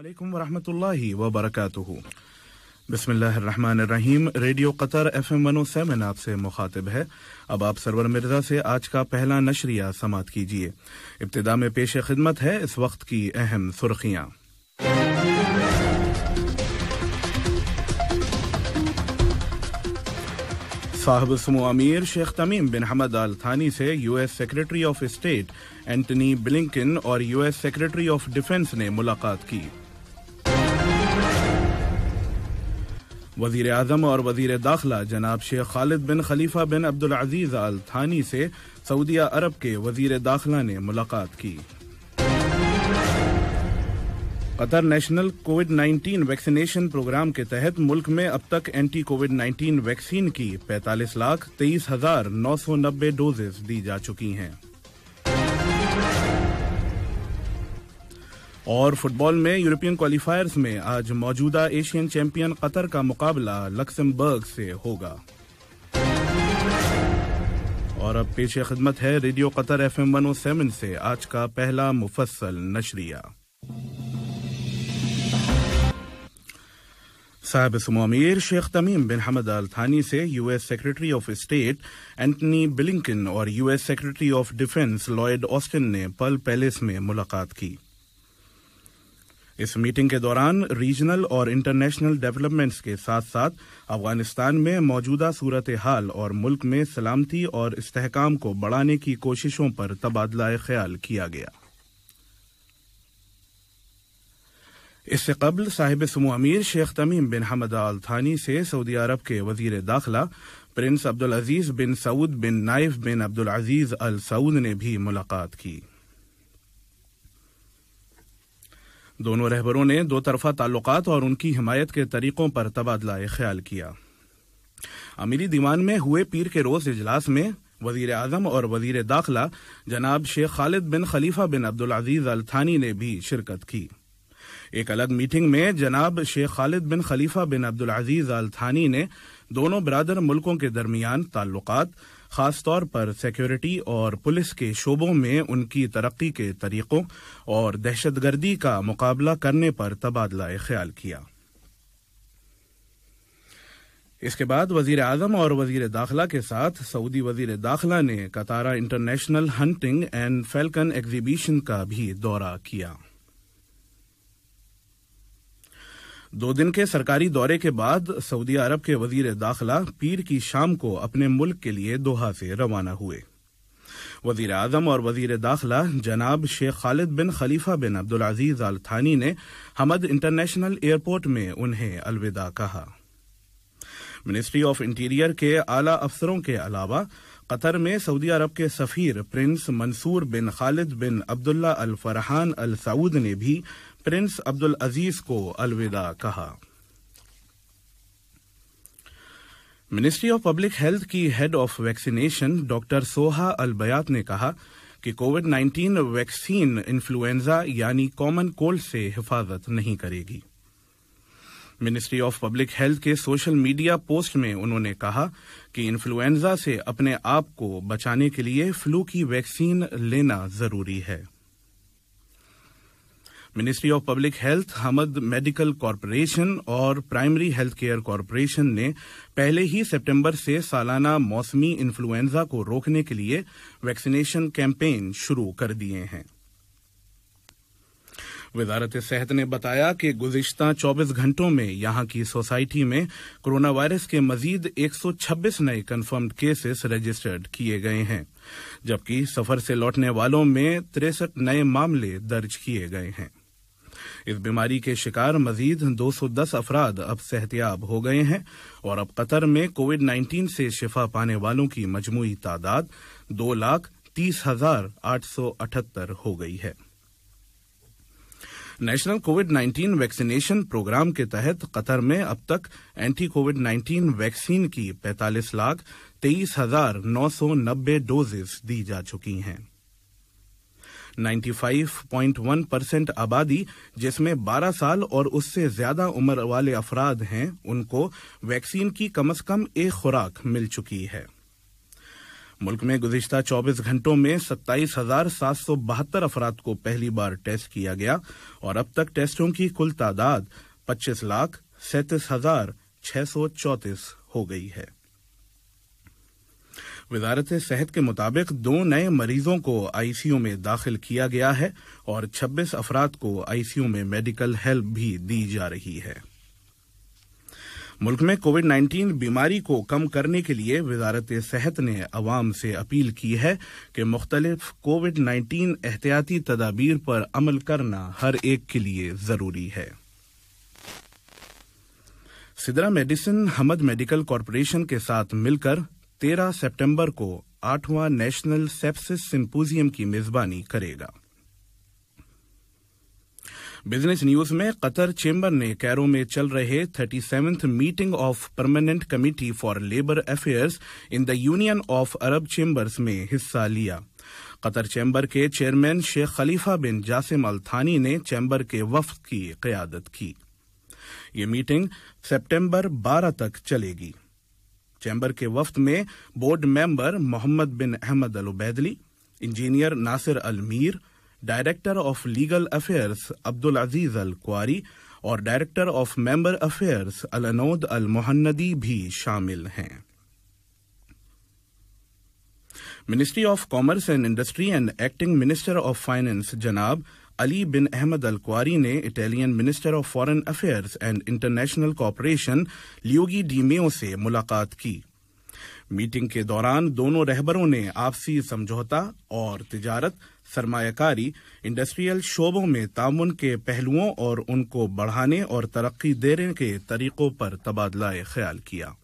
वालेकुम वरहमतुल्लाहि radio Qatar FM one seven सेवन आपसे मुखातिब है अब आप सरवर मिर्जा से आज का पहला नशरिया समाप्त कीजिए इब्तदा में पेश खिदमत है इस वक्त की अहम सुर्खियाँ साहब समो अमीर शेख तमीम बिन हमद अल थानी से US secretary of state Antony Blinken और यूएस सेक्रेटरी ऑफ डिफेंस ने मुलाकात की वजीर अजम और वजीर दाखिला जनाब शेख खालिद बिन खलीफा बिन अब्दुल अजीज अल थानी से सऊदिया अरब के वजीर दाखिला ने मुलाकात की Qatar national COVID 19 vaccination programme के तहत मुल्क में अब तक एंटी कोविड 19 वैक्सीन की 45 लाख तेईस हजार नौ सौ नब्बे डोजेज दी जा चुकी हैं और फुटबॉल में यूरोपियन क्वालिफायर्स में आज मौजूदा एशियन चैंपियन कतर का मुकाबला लक्समबर्ग से होगा और अब पेश खिदमत है radio Qatar FM one seven सेवन से आज का पहला मुफसल नशरिया साहब सुमामीर शेख तमीम बिन हमद अल थानी से US secretary of state Antony Blinken और US secretary of defence Lloyd Austin ने पल पैलेस में मुलाकात की इस मीटिंग के दौरान रीजनल और इंटरनेशनल डेवलपमेंट्स के साथ साथ अफगानिस्तान में मौजूदा सूरत हाल और मुल्क में सलामती और इस्तेकाम को बढ़ाने की कोशिशों पर तबादला ख्याल किया गया इससे कबल साहिब समो अमीर शेख तमीम बिन हमद अल थानी से सऊदी अरब के वजीर दाखिला prince Abdul Aziz bin Saud bin Naif bin Abdul Aziz Al Saud ने भी मुलाकात की दोनों रहबरों ने दो तरफा ताल्लुक और उनकी हिमात के तरीकों पर तबादला ख्याल किया अमीरी दीवान में हुए पीर के रोज इजलास में वजीर आजम और वजीर दाखिला जनाब शेख खालिद बिन खलीफा बिन अब्दुल अजीज अल थानी ने भी शिरकत की एक अलग मीटिंग में जनाब शेख खालिद बिन खलीफा बिन अब्दुल अजीज अल थानी ने दोनों बरदर मुल्कों के दरमियान ताल्लुकात खास तौर पर सिक्योरिटी और पुलिस के शोबों में उनकी तरक्की के तरीकों और दहशतगर्दी का मुकाबला करने पर तबादला ख्याल किया इसके बाद वजीर आजम और वजीर दाखिला के साथ सऊदी वजीर दाखिला ने Katara international hunting and falcon exhibition का भी दौरा किया दो दिन के सरकारी दौरे के बाद सऊदी अरब के वजीर दाखिला पीर की शाम को अपने मुल्क के लिए दोहा से रवाना हुए वजीर अजम और वजीर दाखिला जनाब शेख खालिद बिन खलीफा बिन अब्दुल अजीज अल थानी ने हमद इंटरनेशनल एयरपोर्ट में उन्हें अलविदा कहा मिनिस्ट्री ऑफ इंटीरियर के आला अफसरों के अलावा कतर में सऊदी अरब के सफ़ीर prince Mansour bin Khalid bin Abdullah Al Farhan Al Saud ने भी प्रिंस अब्दुल अजीज को अलविदा कहा मिनिस्ट्री ऑफ पब्लिक हेल्थ की head of vaccination doctor Soha Al Bayat ने कहा कि कोविड 19 वैक्सीन इन्फ्लुएंजा यानी कॉमन कोल्ड से हिफाजत नहीं करेगी मिनिस्ट्री ऑफ पब्लिक हेल्थ के सोशल मीडिया पोस्ट में उन्होंने कहा कि इन्फ्लुएंजा से अपने आप को बचाने के लिए फ्लू की वैक्सीन लेना जरूरी है ministry of public health Hamad medical corporation और प्राइमरी हेल्थ केयर कॉरपोरेशन ने पहले ही सितंबर से सालाना मौसमी इन्फ्लुएंजा को रोकने के लिए वैक्सीनेशन कैंपेन शुरू कर दिए हैं वजारत सेहत ने बताया कि गुजशत 24 घंटों में यहां की सोसाइटी में कोरोना वायरस के मजीद 126 नए कन्फर्म्ड केसेस रजिस्टर्ड किए गए हैं जबकि सफर से लौटने वालों में तिरसठ नए मामले दर्ज किए गए हैं इस बीमारी के शिकार मजीद 210 अफराद अब सेहतियाब हो गए हैं और अब कतर में कोविड 19 से शिफा पाने वालों की मजमू तादाद दो लाख तीस हजार आठ सौ अठहत्तर हो गई है नेशनल कोविड 19 वैक्सीनेशन प्रोग्राम के तहत कतर में अब तक एंटी कोविड 19 वैक्सीन की 45 लाख तेईस हजार नौ सौ नब्बे डोजेज दी जा चुकी हैं 95.1 परसेंट आबादी जिसमें 12 साल और उससे ज्यादा उम्र वाले अफराद हैं उनको वैक्सीन की कम अज कम एक खुराक मिल चुकी है मुल्क में गुजशत 24 घंटों में सत्ताईस हजार सात सौ बहत्तर अफराद को पहली बार टेस्ट किया गया और अब तक टेस्टों की कुल तादाद पच्चीस लाख सैंतीस हजार छह सौ चौतीस हो गई है वजारत सेहत के मुताबिक दो नए मरीजों को आईसीयू में दाखिल किया गया है और 26 अफराद को आईसीयू में मेडिकल हेल्प भी दी जा रही है मुल्क में कोविड 19 बीमारी को कम करने के लिए वजारत सेहत ने अवाम से अपील की है कि मुख्तलिफ कोविड 19 एहतियाती तदाबीर पर अमल करना हर एक के लिए ज़रूरी है Sidra medicine Hamad medical corporation के साथ मिलकर 13 सितंबर को आठवां नेशनल सेप्सिस सिंपोजियम की मेजबानी करेगा बिजनेस न्यूज में कतर चेंबर ने कैरो में चल रहे thirty seventh meeting of permanent committee for labour affairs in the union of Arab chambers में हिस्सा लिया कतर चैम्बर के chairman Sheikh Khalifa bin Jassim Al Thani ने चैम्बर के वफद की क्यादत की ये मीटिंग सितंबर 12 तक चलेगी चैम्बर के वफ्त में board member Mohammed bin Ahmed Al Obaidli engineer Nasser Al Mir director of legal affairs Abdul Aziz Al Kuwari और director of member affairs Al Anoud Al Mohannadi भी शामिल हैं ministry of commerce and industry and acting minister of finance जनाब Ali bin Ahmed Al Kuwari ने Italian minister of foreign affairs and international cooperation Luigi Di Maio से मुलाकात की meeting के दौरान दोनों रहबरों ने आपसी समझौता और तिजारत सरमाकारी इंडस्ट्रियल शोबों में तामुन के पहलुओं और उनको बढ़ाने और तरक्की देने के तरीकों पर तबादला ख्याल किया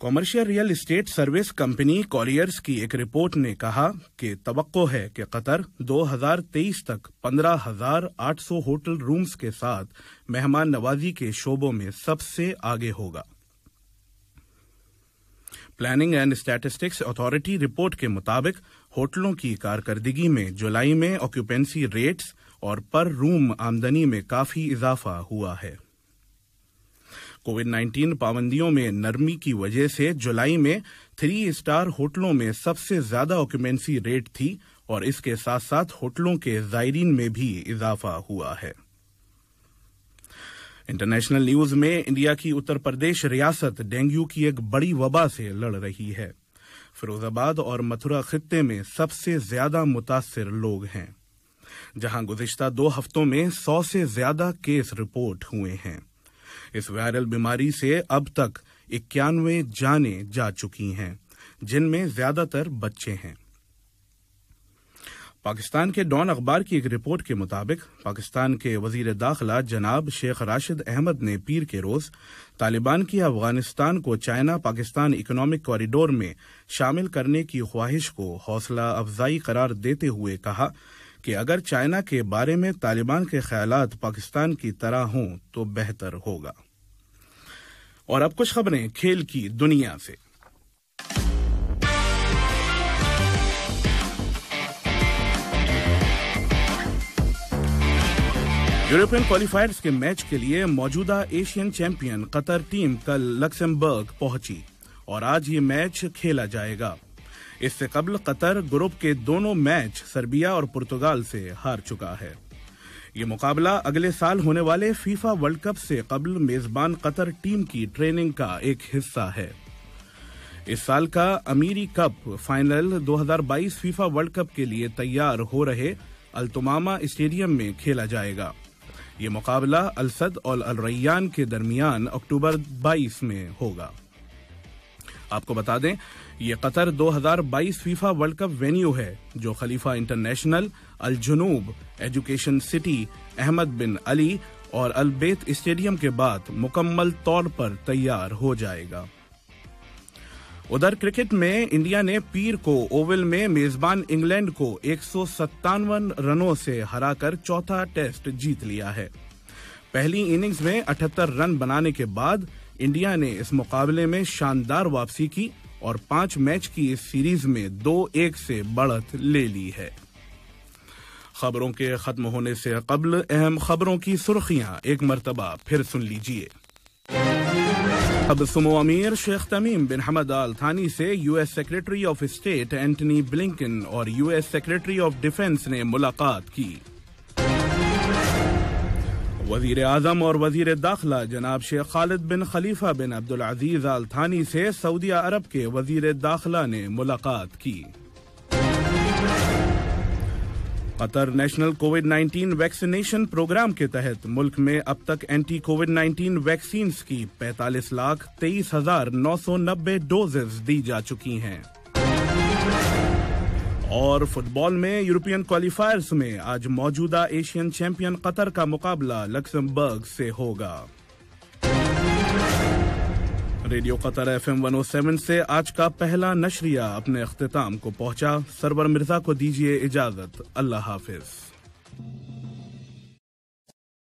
commercial real estate service company Colliers की एक रिपोर्ट ने कहा कि तो है कि कतर 2023 तक 15,800 होटल रूम्स के साथ मेहमान नवाजी के शोबों में सबसे आगे होगा planning and statistics authority report के मुताबिक होटलों की कारकर्दगी में जुलाई में ऑक्यूपेंसी रेट्स और पर रूम आमदनी में काफी इजाफा हुआ है कोविड 19 पाबंदियों में नरमी की वजह से जुलाई में थ्री स्टार होटलों में सबसे ज्यादा ऑक्यूपेंसी रेट थी और इसके साथ साथ होटलों के जायरीन में भी इजाफा हुआ है इंटरनेशनल न्यूज में इंडिया की उत्तर प्रदेश रियासत डेंगू की एक बड़ी वबा से लड़ रही है फिरोजाबाद और मथुरा खत्ते में सबसे ज्यादा मुतासर लोग हैं जहां गुजश्ता दो हफ्तों में सौ से ज्यादा केस रिपोर्ट हुए हैं इस वायरल बीमारी से अब तक इक्यानवे जाने जा चुकी हैं जिनमें ज्यादातर बच्चे हैं पाकिस्तान के डॉन अखबार की एक रिपोर्ट के मुताबिक पाकिस्तान के वजीर दाखिला जनाब शेख राशिद अहमद ने पीर के रोज तालिबान की अफगानिस्तान को चाइना पाकिस्तान इकोनॉमिक कॉरिडोर में शामिल करने की ख्वाहिश को हौसला अफजाई करार देते हुए कहा कि अगर चाइना के बारे में तालिबान के ख्याल पाकिस्तान की तरह हों तो बेहतर होगा और अब कुछ खबरें खेल की दुनिया से यूरोपियन क्वालिफायर्स के मैच के लिए मौजूदा एशियन चैंपियन कतर टीम कल लक्समबर्ग पहुंची और आज ये मैच खेला जाएगा इससे कबल कतर ग्रुप के दोनों मैच सर्बिया और पुर्तगाल से हार चुका है ये मुकाबला अगले साल होने वाले फीफा वर्ल्ड कप से कबल मेजबान कतर टीम की ट्रेनिंग का एक हिस्सा है इस साल का Amiri cup final 2022 FIFA world cup के लिए तैयार हो रहे अल्तुमामा स्टेडियम में खेला जाएगा ये मुकाबला अलसद और अलरैयान के दरमियान अक्टूबर 22 में होगा आपको बता दें ये Qatar 2022 FIFA world cup venue है जो Khalifa international Al Janoub education city Ahmad bin Ali और अलबेत स्टेडियम के बाद मुकम्मल तौर पर तैयार हो जाएगा उधर क्रिकेट में इंडिया ने पीर को ओवल में मेजबान इंग्लैंड को एक रनों से हराकर चौथा टेस्ट जीत लिया है पहली इनिंग्स में 78 रन बनाने के बाद इंडिया ने इस मुकाबले में शानदार वापसी की और पांच मैच की इस सीरीज में दो एक से बढ़त ले ली है खबरों के खत्म होने से कबल अहम खबरों की सुर्खियां एक मरतबा फिर सुन लीजिए अब सुमो अमीर शेख तमीम बिन हमद अल थानी से US secretary of state Antony Blinken और यूएस सेक्रेटरी ऑफ डिफेंस ने मुलाकात की वजीर आजम और वजीर दाखिला जनाब शेख खालिद बिन खलीफा बिन अब्दुल अजीज अल थानी से सऊदी अरब के वजीर दाखिला ने मुलाकात की Qatar national COVID 19 vaccination programme के तहत मुल्क में अब तक एंटी कोविड 19 वैक्सीन की 45 लाख तेईस हजार नौ सौ नब्बे डोजेज दी जा चुकी हैं और फुटबॉल में यूरोपियन क्वालिफायर्स में आज मौजूदा एशियन चैंपियन कतर का मुकाबला लक्समबर्ग से होगा रेडियो कतर एफ एम 107 से आज का पहला नशरिया अपने अख्तितम को पहुंचा सरवर मिर्जा को दीजिए इजाजत अल्लाह हाफिज